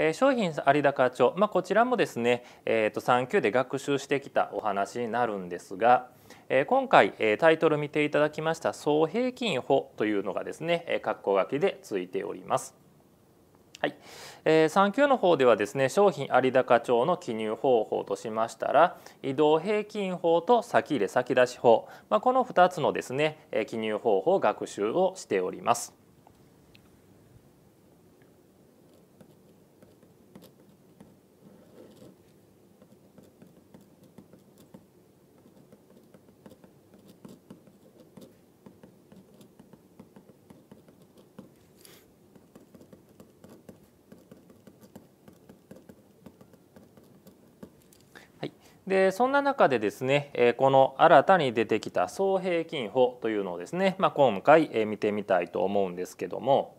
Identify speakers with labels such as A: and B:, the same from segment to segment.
A: えー、商品有高帳、まあ、こちらもですね、えー、と3級で学習してきたお話になるんですが、えー、今回、えー、タイトル見ていただきました総平均法というのがですね、え括弧書きでついております。はい、えー、3級の方ではですね商品有高帳の記入方法としましたら移動平均法と先入れ先出し法、まあ、この2つのですね記入方法を学習をしております。でそんな中でですねこの新たに出てきた総平均法というのをですね、まあ、今回見てみたいと思うんですけども、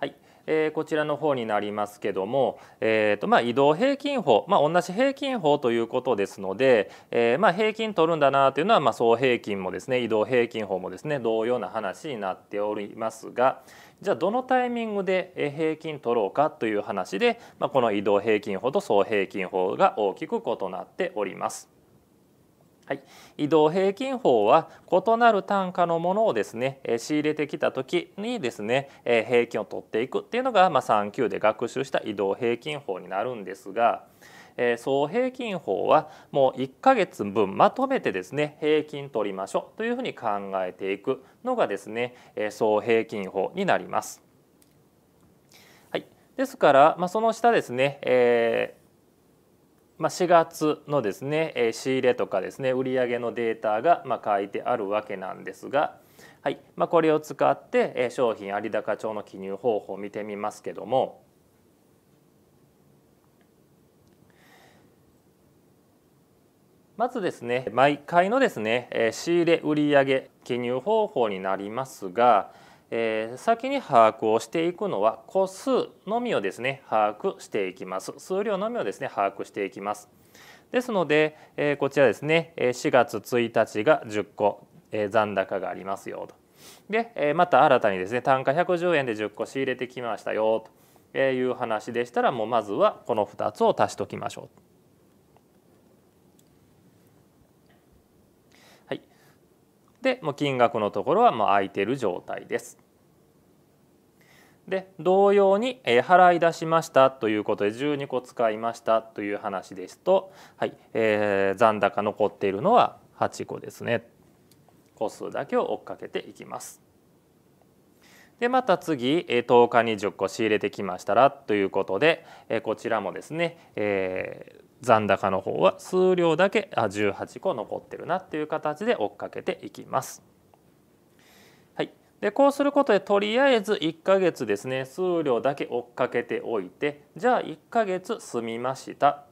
A: はいえー、こちらの方になりますけども、えーとまあ、移動平均法、まあ、同じ平均法ということですので、えー、まあ平均取るんだなというのは、まあ、総平均もですね移動平均法もですね同様な話になっておりますが。じゃあどのタイミングで平均取ろうかという話で、まあ、この移動平均法と総平均法が大きく異なっております。はい、移動平均法は異なる単価のものをですね仕入れてきた時にですね平均を取っていくっていうのが、まあ、3級で学習した移動平均法になるんですが。え総平均法はもう1ヶ月分まとめてですね平均取りましょうというふうに考えていくのがですね、え総平均法になります。はい、ですから、まあ、その下ですね、えーまあ、4月のですね、え仕入れとかですね売上のデータがまあ書いてあるわけなんですが、はいまあ、これを使って商品有高帳の記入方法を見てみますけどもまずですね毎回のですね仕入れ売上記入方法になりますがえー、先に把握をしていくのは個数のみをですね把握していきます数量のみをですね把握していきますですので、えー、こちらですね4月1日が10個、えー、残高がありますよとで、えー、また新たにですね単価110円で10個仕入れてきましたよという話でしたらもうまずはこの2つを足しときましょうしてもう金額のところはもう空いてる状態です。で同様に、え払い出しましたということで12個使いましたという話ですと、はいえー、残高残っているのは8個ですね個数だけを追っかけていきます。でまた次10日に10個仕入れてきましたらということでこちらもですね、えー、残高の方は数量だけ18個残ってるなっていう形で追っかけていきます。はい、でこうすることでとりあえず1ヶ月ですね数量だけ追っかけておいてじゃあ1ヶ月済みました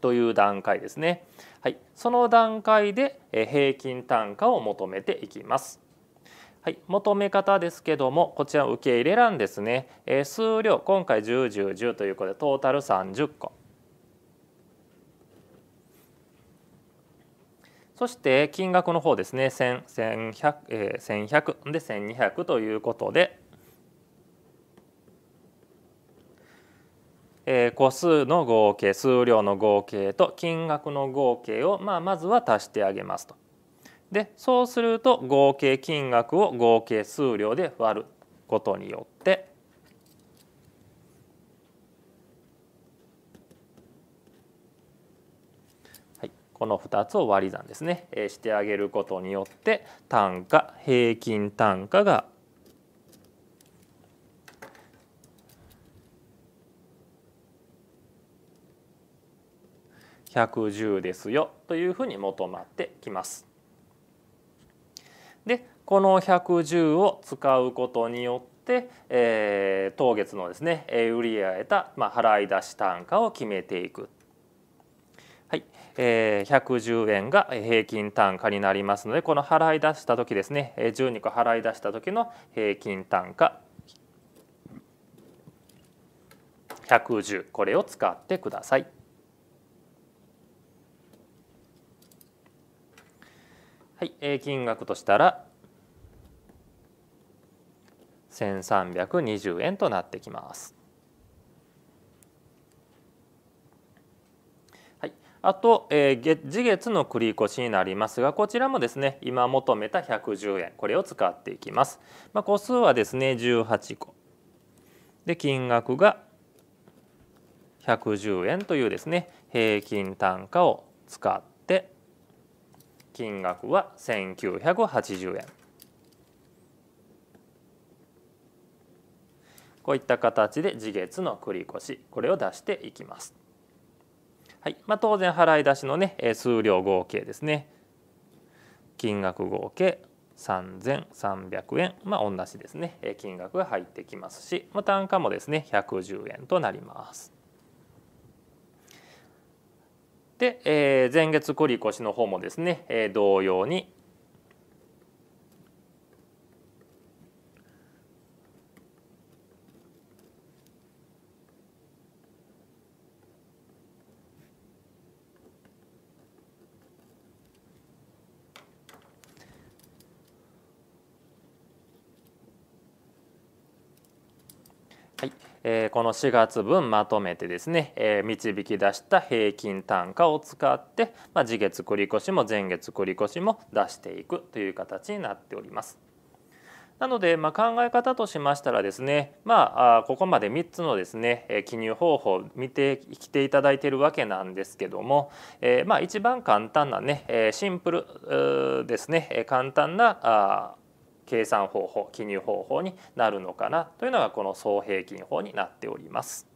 A: という段階ですね。はい、その段階で平均単価を求めていきます。はい、求め方ですけどもこちら受け入れ欄ですね、え数量今回1010 10ということでトータル30個そして金額の方ですね1000、1 0 0えで1200ということで、え個数の合計数量の合計と金額の合計を、まあ、まずは足してあげますと。でそうすると合計金額を合計数量で割ることによってこの2つを割り算ですね、してあげることによって単価平均単価が110ですよというふうに求まってきます。でこの110を使うことによって、えー、当月のですね売り上げた、まあ、払い出し単価を決めていく110円が平均単価になりますのでこの払い出した時ですね12個払い出した時の平均単価110これを使ってください。はい、金額としたら1320円となってきます。あと、えー、月次月の繰越になりますがこちらもですね今求めた110円これを使っていきます、まあ、個数はですね18個で金額が110円というですね平均単価を使って金額は1980円こういった形で次月の繰越これを出していきますはいまあ、当然払い出しのね数量合計ですね金額合計3300円まあ同じですね金額が入ってきますし、まあ、単価もですね110円となります。で、えー、前月繰越の方もですね、えー、同様にはいえー、この4月分まとめてですね、えー、導き出した平均単価を使って、まあ、次月繰越も前月繰越も出していくという形になっております。なので、まあ、考え方としましたらですね、まあ、ここまで3つのですね記入方法を見てきていただいているわけなんですけども、えー、まあ一番簡単なねシンプルですね簡単な計算方法記入方法になるのかなというのがこの総平均法になっております。